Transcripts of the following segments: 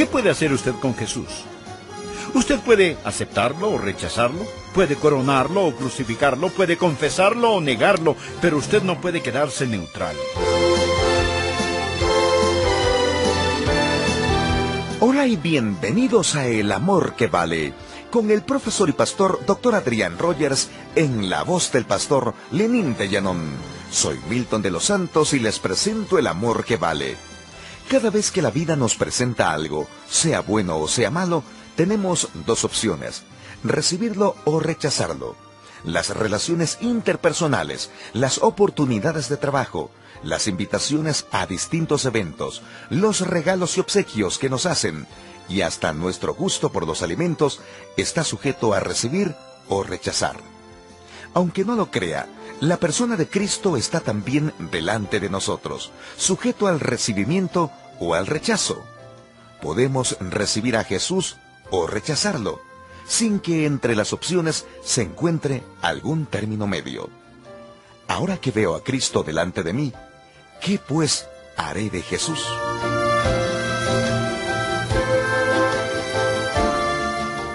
¿Qué puede hacer usted con Jesús? Usted puede aceptarlo o rechazarlo, puede coronarlo o crucificarlo, puede confesarlo o negarlo, pero usted no puede quedarse neutral. Hola y bienvenidos a El Amor que Vale, con el profesor y pastor Dr. Adrián Rogers en la voz del pastor Lenín Llanón. Soy Milton de los Santos y les presento El Amor que Vale cada vez que la vida nos presenta algo, sea bueno o sea malo, tenemos dos opciones, recibirlo o rechazarlo. Las relaciones interpersonales, las oportunidades de trabajo, las invitaciones a distintos eventos, los regalos y obsequios que nos hacen, y hasta nuestro gusto por los alimentos está sujeto a recibir o rechazar. Aunque no lo crea, la persona de Cristo está también delante de nosotros, sujeto al recibimiento o al rechazo. Podemos recibir a Jesús o rechazarlo, sin que entre las opciones se encuentre algún término medio. Ahora que veo a Cristo delante de mí, ¿qué pues haré de Jesús?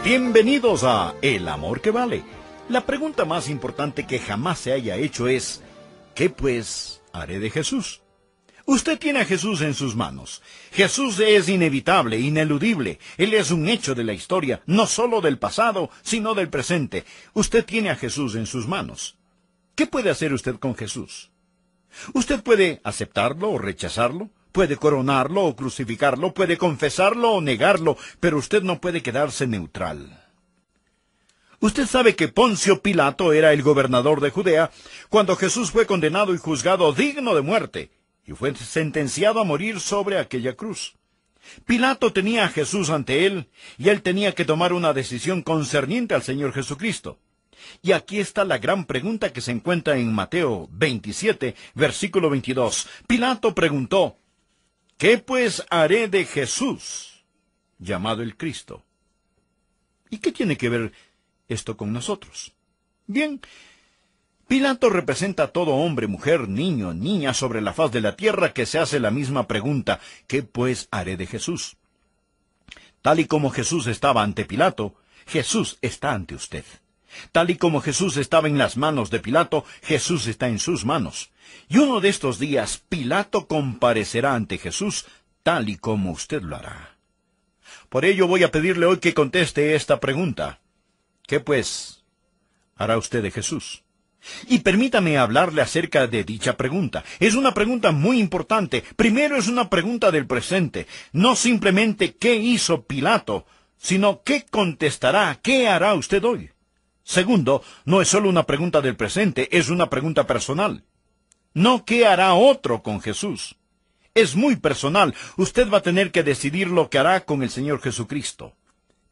Bienvenidos a El Amor que Vale. La pregunta más importante que jamás se haya hecho es, ¿qué pues haré de Jesús? Usted tiene a Jesús en sus manos. Jesús es inevitable, ineludible. Él es un hecho de la historia, no solo del pasado, sino del presente. Usted tiene a Jesús en sus manos. ¿Qué puede hacer usted con Jesús? Usted puede aceptarlo o rechazarlo, puede coronarlo o crucificarlo, puede confesarlo o negarlo, pero usted no puede quedarse neutral. Usted sabe que Poncio Pilato era el gobernador de Judea cuando Jesús fue condenado y juzgado digno de muerte y fue sentenciado a morir sobre aquella cruz. Pilato tenía a Jesús ante él y él tenía que tomar una decisión concerniente al Señor Jesucristo. Y aquí está la gran pregunta que se encuentra en Mateo 27, versículo 22. Pilato preguntó, ¿qué pues haré de Jesús, llamado el Cristo? ¿Y qué tiene que ver esto con nosotros? Bien, Pilato representa a todo hombre, mujer, niño, niña sobre la faz de la tierra que se hace la misma pregunta, ¿qué pues haré de Jesús? Tal y como Jesús estaba ante Pilato, Jesús está ante usted. Tal y como Jesús estaba en las manos de Pilato, Jesús está en sus manos. Y uno de estos días Pilato comparecerá ante Jesús tal y como usted lo hará. Por ello voy a pedirle hoy que conteste esta pregunta. ¿Qué pues hará usted de Jesús? Y permítame hablarle acerca de dicha pregunta. Es una pregunta muy importante. Primero es una pregunta del presente, no simplemente qué hizo Pilato, sino qué contestará, qué hará usted hoy. Segundo, no es solo una pregunta del presente, es una pregunta personal. No qué hará otro con Jesús. Es muy personal. Usted va a tener que decidir lo que hará con el Señor Jesucristo.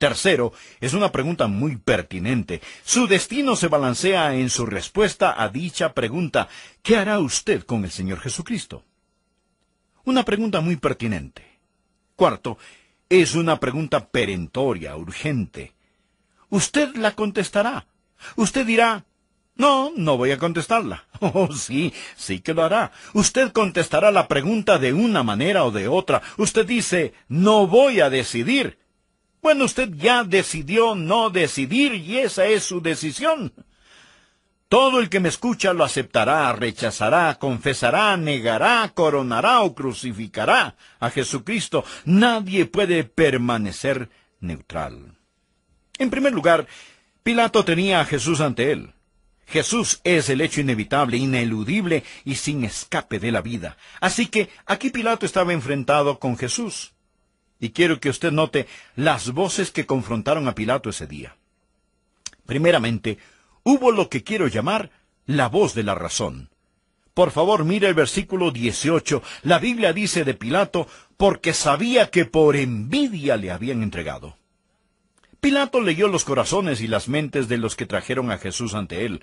Tercero, es una pregunta muy pertinente. Su destino se balancea en su respuesta a dicha pregunta. ¿Qué hará usted con el Señor Jesucristo? Una pregunta muy pertinente. Cuarto, es una pregunta perentoria, urgente. Usted la contestará. Usted dirá, no, no voy a contestarla. Oh, sí, sí que lo hará. Usted contestará la pregunta de una manera o de otra. Usted dice, no voy a decidir. Bueno, usted ya decidió no decidir y esa es su decisión. Todo el que me escucha lo aceptará, rechazará, confesará, negará, coronará o crucificará a Jesucristo. Nadie puede permanecer neutral. En primer lugar, Pilato tenía a Jesús ante él. Jesús es el hecho inevitable, ineludible y sin escape de la vida. Así que aquí Pilato estaba enfrentado con Jesús. Y quiero que usted note las voces que confrontaron a Pilato ese día. Primeramente, hubo lo que quiero llamar la voz de la razón. Por favor, mire el versículo 18. La Biblia dice de Pilato, porque sabía que por envidia le habían entregado. Pilato leyó los corazones y las mentes de los que trajeron a Jesús ante él,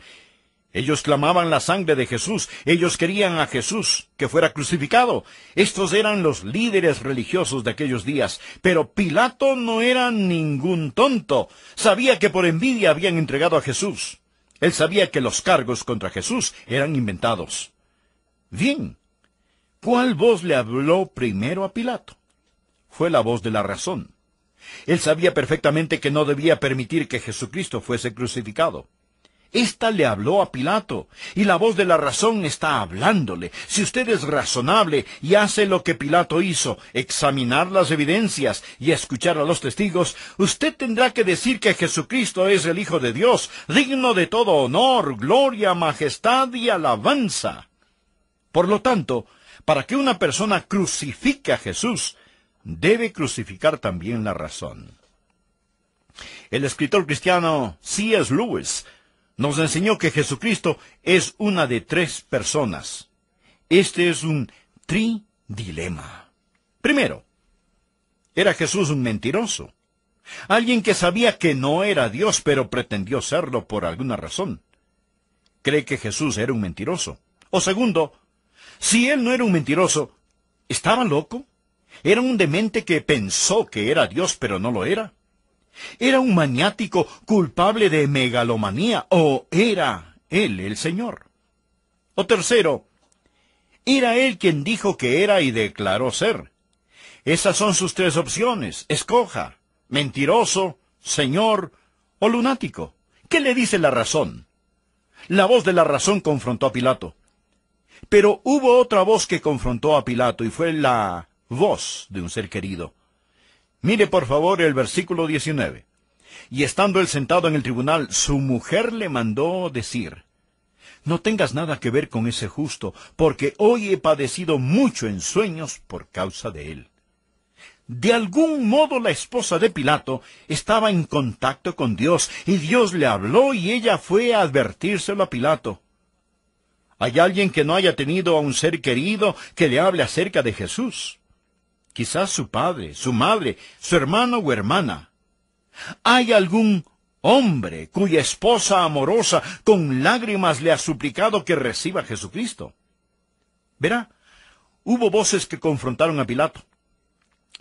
ellos clamaban la sangre de Jesús, ellos querían a Jesús que fuera crucificado. Estos eran los líderes religiosos de aquellos días, pero Pilato no era ningún tonto. Sabía que por envidia habían entregado a Jesús. Él sabía que los cargos contra Jesús eran inventados. Bien, ¿cuál voz le habló primero a Pilato? Fue la voz de la razón. Él sabía perfectamente que no debía permitir que Jesucristo fuese crucificado. Esta le habló a Pilato, y la voz de la razón está hablándole. Si usted es razonable y hace lo que Pilato hizo, examinar las evidencias y escuchar a los testigos, usted tendrá que decir que Jesucristo es el Hijo de Dios, digno de todo honor, gloria, majestad y alabanza. Por lo tanto, para que una persona crucifique a Jesús, debe crucificar también la razón. El escritor cristiano C.S. Lewis nos enseñó que Jesucristo es una de tres personas. Este es un tridilema. Primero, era Jesús un mentiroso. Alguien que sabía que no era Dios, pero pretendió serlo por alguna razón. Cree que Jesús era un mentiroso. O segundo, si él no era un mentiroso, ¿estaba loco? ¿Era un demente que pensó que era Dios, pero no lo era? ¿Era un maniático culpable de megalomanía o era él el Señor? O tercero, ¿era él quien dijo que era y declaró ser? Esas son sus tres opciones. Escoja, mentiroso, Señor o lunático. ¿Qué le dice la razón? La voz de la razón confrontó a Pilato. Pero hubo otra voz que confrontó a Pilato y fue la voz de un ser querido. Mire por favor el versículo 19. Y estando él sentado en el tribunal, su mujer le mandó decir, No tengas nada que ver con ese justo, porque hoy he padecido mucho en sueños por causa de él. De algún modo la esposa de Pilato estaba en contacto con Dios, y Dios le habló y ella fue a advertírselo a Pilato. ¿Hay alguien que no haya tenido a un ser querido que le hable acerca de Jesús? quizás su padre, su madre, su hermano o hermana. ¿Hay algún hombre cuya esposa amorosa con lágrimas le ha suplicado que reciba a Jesucristo? Verá, hubo voces que confrontaron a Pilato.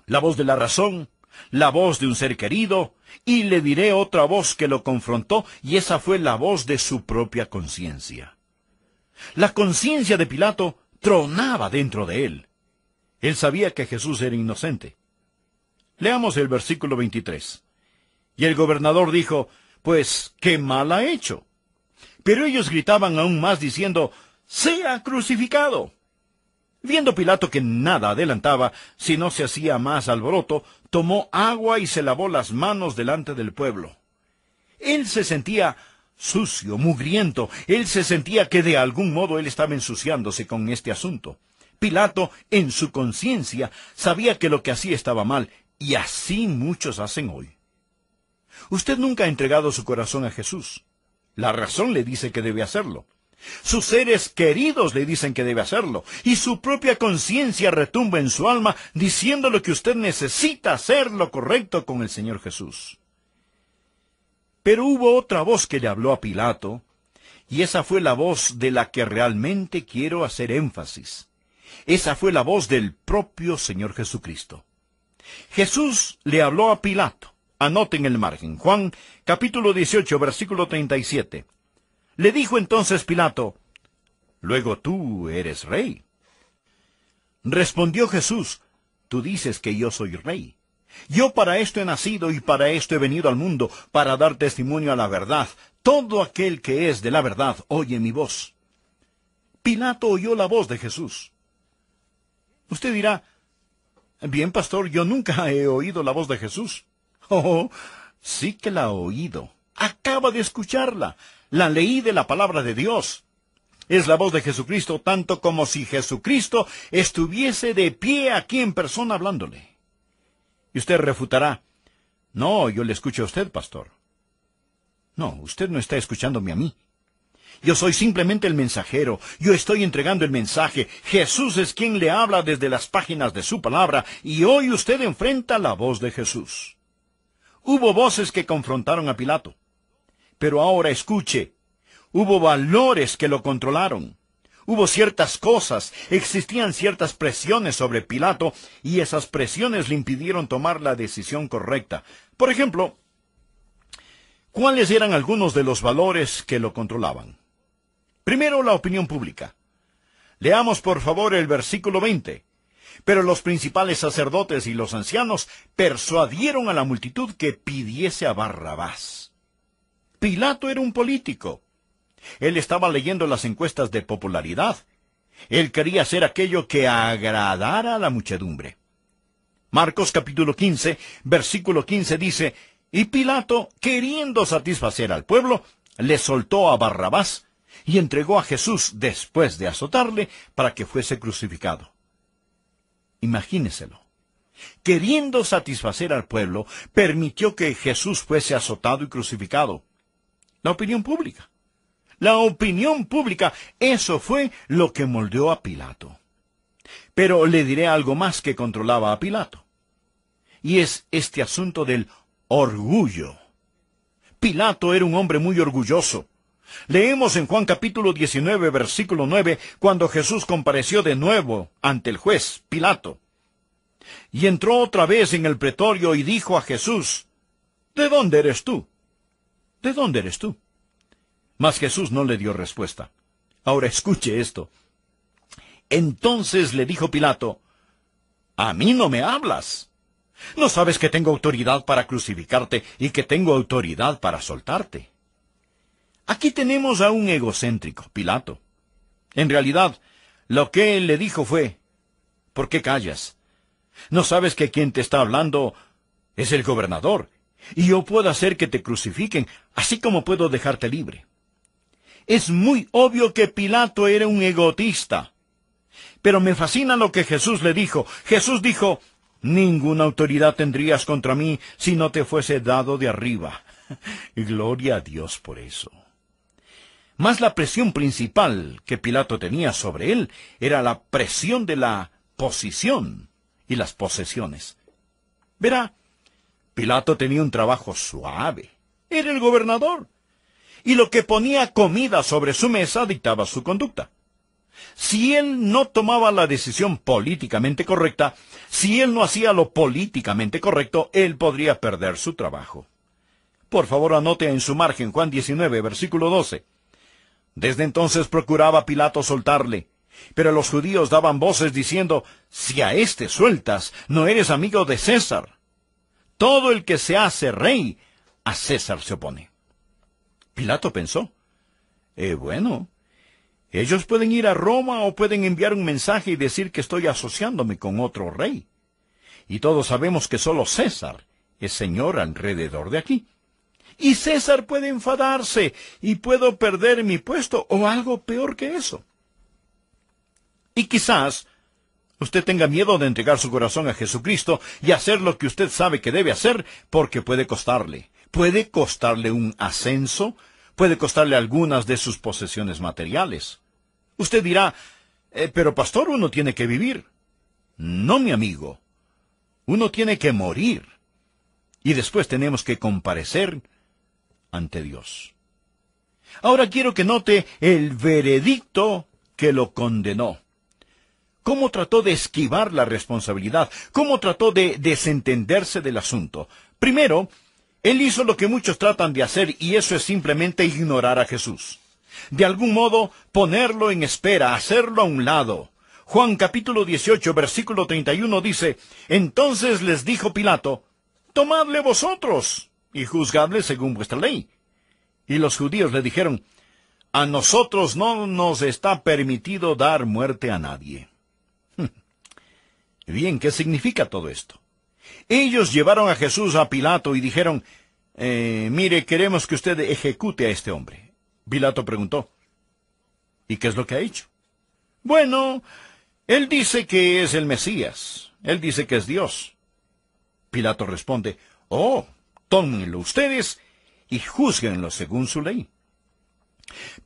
La voz de la razón, la voz de un ser querido, y le diré otra voz que lo confrontó, y esa fue la voz de su propia conciencia. La conciencia de Pilato tronaba dentro de él. Él sabía que Jesús era inocente. Leamos el versículo 23. Y el gobernador dijo, pues, ¿qué mal ha hecho? Pero ellos gritaban aún más diciendo, sea crucificado. Viendo Pilato que nada adelantaba, si no se hacía más alboroto, tomó agua y se lavó las manos delante del pueblo. Él se sentía sucio, mugriento, él se sentía que de algún modo él estaba ensuciándose con este asunto. Pilato en su conciencia sabía que lo que hacía estaba mal, y así muchos hacen hoy. Usted nunca ha entregado su corazón a Jesús. La razón le dice que debe hacerlo. Sus seres queridos le dicen que debe hacerlo. Y su propia conciencia retumba en su alma lo que usted necesita hacer lo correcto con el Señor Jesús. Pero hubo otra voz que le habló a Pilato, y esa fue la voz de la que realmente quiero hacer énfasis. Esa fue la voz del propio Señor Jesucristo. Jesús le habló a Pilato. Anoten el margen. Juan capítulo 18, versículo 37. Le dijo entonces Pilato, Luego tú eres rey. Respondió Jesús, Tú dices que yo soy rey. Yo para esto he nacido y para esto he venido al mundo, para dar testimonio a la verdad. Todo aquel que es de la verdad oye mi voz. Pilato oyó la voz de Jesús. Usted dirá, bien pastor, yo nunca he oído la voz de Jesús. Oh, sí que la he oído. Acaba de escucharla. La leí de la palabra de Dios. Es la voz de Jesucristo tanto como si Jesucristo estuviese de pie aquí en persona hablándole. Y usted refutará, no, yo le escucho a usted, pastor. No, usted no está escuchándome a mí. Yo soy simplemente el mensajero. Yo estoy entregando el mensaje. Jesús es quien le habla desde las páginas de su palabra y hoy usted enfrenta la voz de Jesús. Hubo voces que confrontaron a Pilato. Pero ahora escuche, hubo valores que lo controlaron. Hubo ciertas cosas, existían ciertas presiones sobre Pilato y esas presiones le impidieron tomar la decisión correcta. Por ejemplo, ¿cuáles eran algunos de los valores que lo controlaban? Primero, la opinión pública. Leamos por favor el versículo 20. Pero los principales sacerdotes y los ancianos persuadieron a la multitud que pidiese a Barrabás. Pilato era un político. Él estaba leyendo las encuestas de popularidad. Él quería hacer aquello que agradara a la muchedumbre. Marcos capítulo 15, versículo 15 dice, Y Pilato, queriendo satisfacer al pueblo, le soltó a Barrabás y entregó a Jesús después de azotarle para que fuese crucificado. Imagíneselo. Queriendo satisfacer al pueblo, permitió que Jesús fuese azotado y crucificado. La opinión pública. La opinión pública, eso fue lo que moldeó a Pilato. Pero le diré algo más que controlaba a Pilato. Y es este asunto del orgullo. Pilato era un hombre muy orgulloso. Leemos en Juan capítulo 19, versículo 9, cuando Jesús compareció de nuevo ante el juez, Pilato. Y entró otra vez en el pretorio y dijo a Jesús, ¿De dónde eres tú? ¿De dónde eres tú? Mas Jesús no le dio respuesta. Ahora escuche esto. Entonces le dijo Pilato, A mí no me hablas. ¿No sabes que tengo autoridad para crucificarte y que tengo autoridad para soltarte? Aquí tenemos a un egocéntrico, Pilato. En realidad, lo que él le dijo fue, ¿por qué callas? ¿No sabes que quien te está hablando es el gobernador? Y yo puedo hacer que te crucifiquen, así como puedo dejarte libre. Es muy obvio que Pilato era un egotista. Pero me fascina lo que Jesús le dijo. Jesús dijo, ninguna autoridad tendrías contra mí si no te fuese dado de arriba. Gloria a Dios por eso. Más la presión principal que Pilato tenía sobre él era la presión de la posición y las posesiones. Verá, Pilato tenía un trabajo suave. Era el gobernador. Y lo que ponía comida sobre su mesa dictaba su conducta. Si él no tomaba la decisión políticamente correcta, si él no hacía lo políticamente correcto, él podría perder su trabajo. Por favor, anote en su margen Juan 19, versículo 12. Desde entonces procuraba Pilato soltarle, pero los judíos daban voces diciendo, Si a éste sueltas, no eres amigo de César. Todo el que se hace rey, a César se opone. Pilato pensó, eh, bueno, ellos pueden ir a Roma o pueden enviar un mensaje y decir que estoy asociándome con otro rey. Y todos sabemos que solo César es señor alrededor de aquí y César puede enfadarse y puedo perder mi puesto o algo peor que eso. Y quizás usted tenga miedo de entregar su corazón a Jesucristo y hacer lo que usted sabe que debe hacer porque puede costarle. Puede costarle un ascenso, puede costarle algunas de sus posesiones materiales. Usted dirá, eh, pero pastor, uno tiene que vivir. No, mi amigo. Uno tiene que morir. Y después tenemos que comparecer ante Dios. Ahora quiero que note el veredicto que lo condenó. ¿Cómo trató de esquivar la responsabilidad? ¿Cómo trató de desentenderse del asunto? Primero, él hizo lo que muchos tratan de hacer y eso es simplemente ignorar a Jesús. De algún modo, ponerlo en espera, hacerlo a un lado. Juan capítulo 18, versículo 31 dice, Entonces les dijo Pilato, Tomadle vosotros y juzgable según vuestra ley. Y los judíos le dijeron, a nosotros no nos está permitido dar muerte a nadie. Bien, ¿qué significa todo esto? Ellos llevaron a Jesús a Pilato y dijeron, eh, mire, queremos que usted ejecute a este hombre. Pilato preguntó, ¿y qué es lo que ha hecho? Bueno, él dice que es el Mesías, él dice que es Dios. Pilato responde, oh, tómenlo ustedes y juzguenlo según su ley.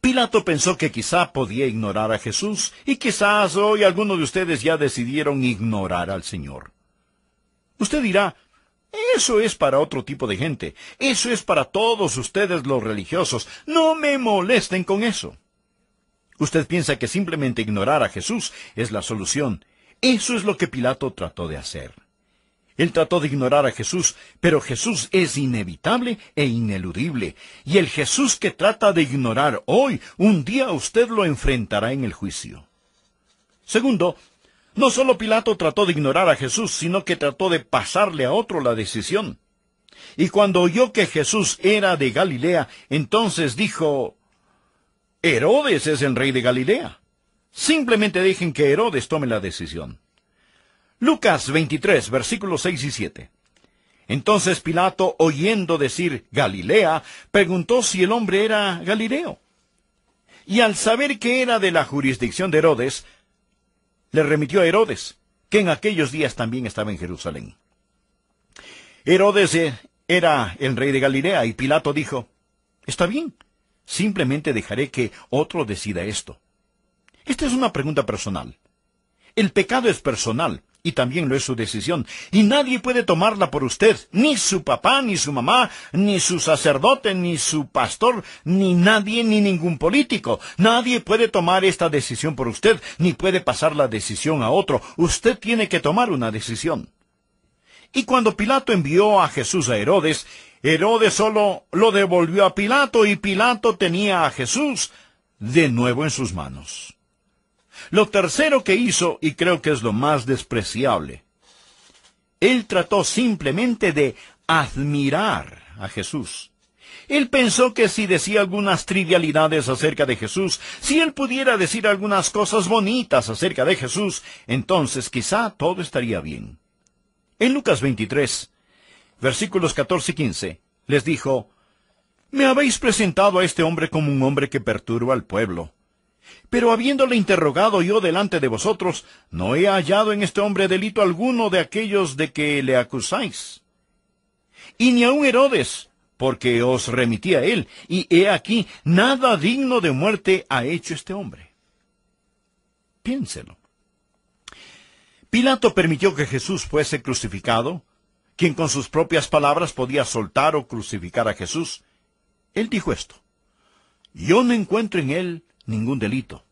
Pilato pensó que quizá podía ignorar a Jesús y quizás hoy algunos de ustedes ya decidieron ignorar al Señor. Usted dirá, eso es para otro tipo de gente, eso es para todos ustedes los religiosos, no me molesten con eso. Usted piensa que simplemente ignorar a Jesús es la solución. Eso es lo que Pilato trató de hacer. Él trató de ignorar a Jesús, pero Jesús es inevitable e ineludible. Y el Jesús que trata de ignorar hoy, un día usted lo enfrentará en el juicio. Segundo, no solo Pilato trató de ignorar a Jesús, sino que trató de pasarle a otro la decisión. Y cuando oyó que Jesús era de Galilea, entonces dijo, Herodes es el rey de Galilea. Simplemente dejen que Herodes tome la decisión. Lucas 23, versículos 6 y 7. Entonces Pilato, oyendo decir Galilea, preguntó si el hombre era Galileo. Y al saber que era de la jurisdicción de Herodes, le remitió a Herodes, que en aquellos días también estaba en Jerusalén. Herodes eh, era el rey de Galilea y Pilato dijo, Está bien, simplemente dejaré que otro decida esto. Esta es una pregunta personal. El pecado es personal, y también lo es su decisión. Y nadie puede tomarla por usted, ni su papá, ni su mamá, ni su sacerdote, ni su pastor, ni nadie, ni ningún político. Nadie puede tomar esta decisión por usted, ni puede pasar la decisión a otro. Usted tiene que tomar una decisión. Y cuando Pilato envió a Jesús a Herodes, Herodes solo lo devolvió a Pilato y Pilato tenía a Jesús de nuevo en sus manos. Lo tercero que hizo, y creo que es lo más despreciable, él trató simplemente de admirar a Jesús. Él pensó que si decía algunas trivialidades acerca de Jesús, si él pudiera decir algunas cosas bonitas acerca de Jesús, entonces quizá todo estaría bien. En Lucas 23, versículos 14 y 15, les dijo, Me habéis presentado a este hombre como un hombre que perturba al pueblo, pero habiéndole interrogado yo delante de vosotros, no he hallado en este hombre delito alguno de aquellos de que le acusáis. Y ni aun Herodes, porque os remití a él, y he aquí, nada digno de muerte ha hecho este hombre. Piénselo. Pilato permitió que Jesús fuese crucificado, quien con sus propias palabras podía soltar o crucificar a Jesús. Él dijo esto. Yo no encuentro en él ningún delito.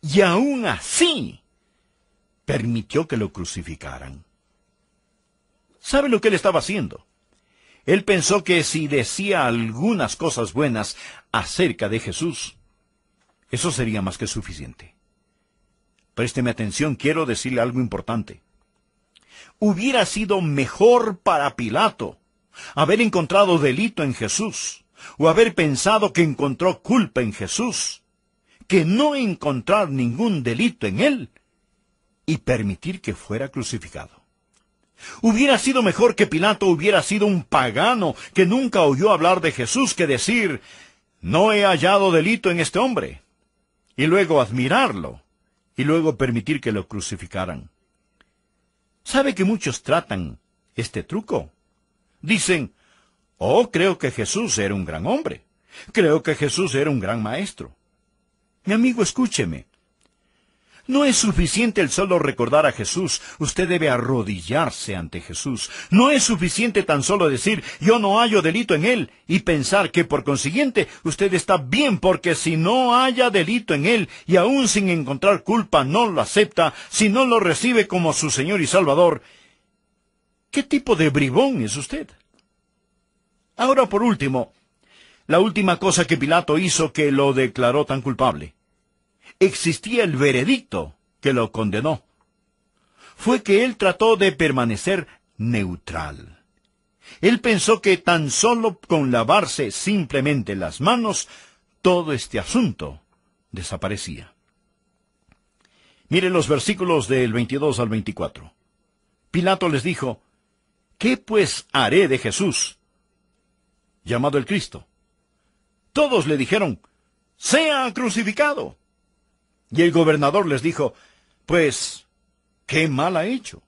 Y aún así permitió que lo crucificaran. ¿Sabe lo que él estaba haciendo? Él pensó que si decía algunas cosas buenas acerca de Jesús, eso sería más que suficiente. Présteme atención, quiero decirle algo importante. Hubiera sido mejor para Pilato haber encontrado delito en Jesús o haber pensado que encontró culpa en Jesús que no encontrar ningún delito en él y permitir que fuera crucificado. Hubiera sido mejor que Pilato hubiera sido un pagano que nunca oyó hablar de Jesús que decir, no he hallado delito en este hombre, y luego admirarlo, y luego permitir que lo crucificaran. ¿Sabe que muchos tratan este truco? Dicen, oh, creo que Jesús era un gran hombre, creo que Jesús era un gran maestro, mi amigo, escúcheme. No es suficiente el solo recordar a Jesús, usted debe arrodillarse ante Jesús. No es suficiente tan solo decir, yo no hallo delito en él, y pensar que por consiguiente usted está bien porque si no haya delito en él, y aún sin encontrar culpa no lo acepta, si no lo recibe como su Señor y Salvador, ¿qué tipo de bribón es usted? Ahora por último, la última cosa que Pilato hizo que lo declaró tan culpable existía el veredicto que lo condenó. Fue que él trató de permanecer neutral. Él pensó que tan solo con lavarse simplemente las manos, todo este asunto desaparecía. Miren los versículos del 22 al 24. Pilato les dijo, ¿qué pues haré de Jesús? llamado el Cristo. Todos le dijeron, sea crucificado. Y el gobernador les dijo, pues, qué mal ha hecho.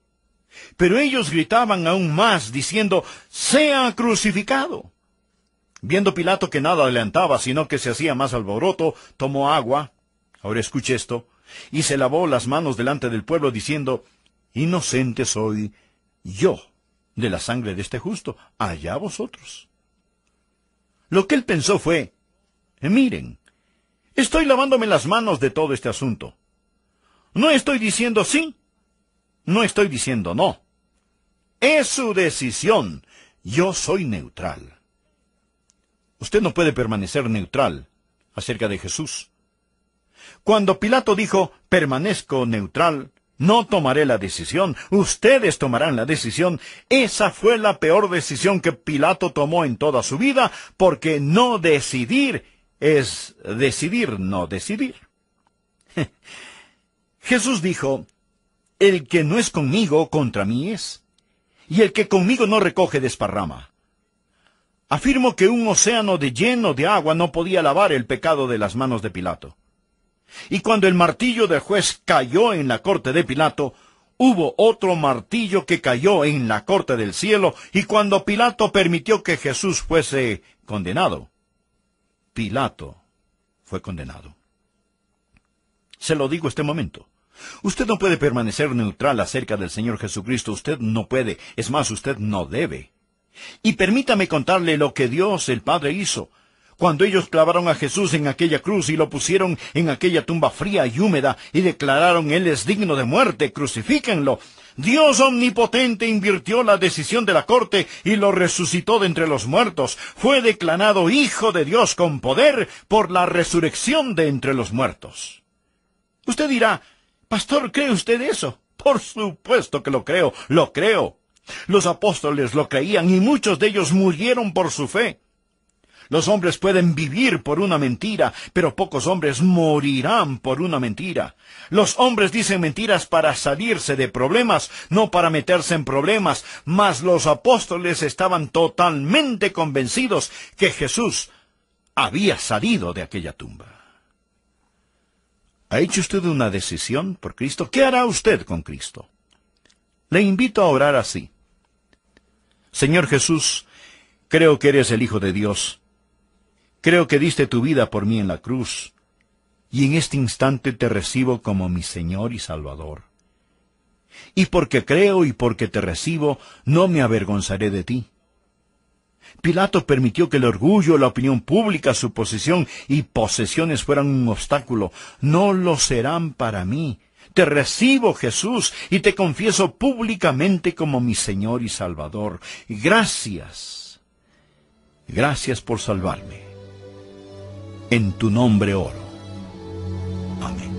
Pero ellos gritaban aún más, diciendo, sea crucificado. Viendo Pilato que nada adelantaba, sino que se hacía más alboroto, tomó agua, ahora escuche esto, y se lavó las manos delante del pueblo, diciendo, inocente soy yo de la sangre de este justo, allá vosotros. Lo que él pensó fue, miren, Estoy lavándome las manos de todo este asunto. No estoy diciendo sí, no estoy diciendo no. Es su decisión. Yo soy neutral. Usted no puede permanecer neutral acerca de Jesús. Cuando Pilato dijo, permanezco neutral, no tomaré la decisión, ustedes tomarán la decisión, esa fue la peor decisión que Pilato tomó en toda su vida, porque no decidir es decidir no decidir. Jesús dijo, el que no es conmigo, contra mí es, y el que conmigo no recoge, desparrama. Afirmo que un océano de lleno de agua no podía lavar el pecado de las manos de Pilato. Y cuando el martillo del juez cayó en la corte de Pilato, hubo otro martillo que cayó en la corte del cielo, y cuando Pilato permitió que Jesús fuese condenado, Pilato fue condenado. Se lo digo este momento. Usted no puede permanecer neutral acerca del Señor Jesucristo. Usted no puede. Es más, usted no debe. Y permítame contarle lo que Dios el Padre hizo. Cuando ellos clavaron a Jesús en aquella cruz y lo pusieron en aquella tumba fría y húmeda y declararon Él es digno de muerte, crucifíquenlo. Dios omnipotente invirtió la decisión de la corte y lo resucitó de entre los muertos. Fue declarado Hijo de Dios con poder por la resurrección de entre los muertos. Usted dirá, Pastor, ¿cree usted eso? Por supuesto que lo creo, lo creo. Los apóstoles lo creían y muchos de ellos murieron por su fe. Los hombres pueden vivir por una mentira, pero pocos hombres morirán por una mentira. Los hombres dicen mentiras para salirse de problemas, no para meterse en problemas, mas los apóstoles estaban totalmente convencidos que Jesús había salido de aquella tumba. ¿Ha hecho usted una decisión por Cristo? ¿Qué hará usted con Cristo? Le invito a orar así. Señor Jesús, creo que eres el Hijo de Dios Creo que diste tu vida por mí en la cruz, y en este instante te recibo como mi Señor y Salvador. Y porque creo y porque te recibo, no me avergonzaré de ti. Pilato permitió que el orgullo, la opinión pública, su posición y posesiones fueran un obstáculo. No lo serán para mí. Te recibo, Jesús, y te confieso públicamente como mi Señor y Salvador. Gracias. Gracias por salvarme en tu nombre oro. Amén.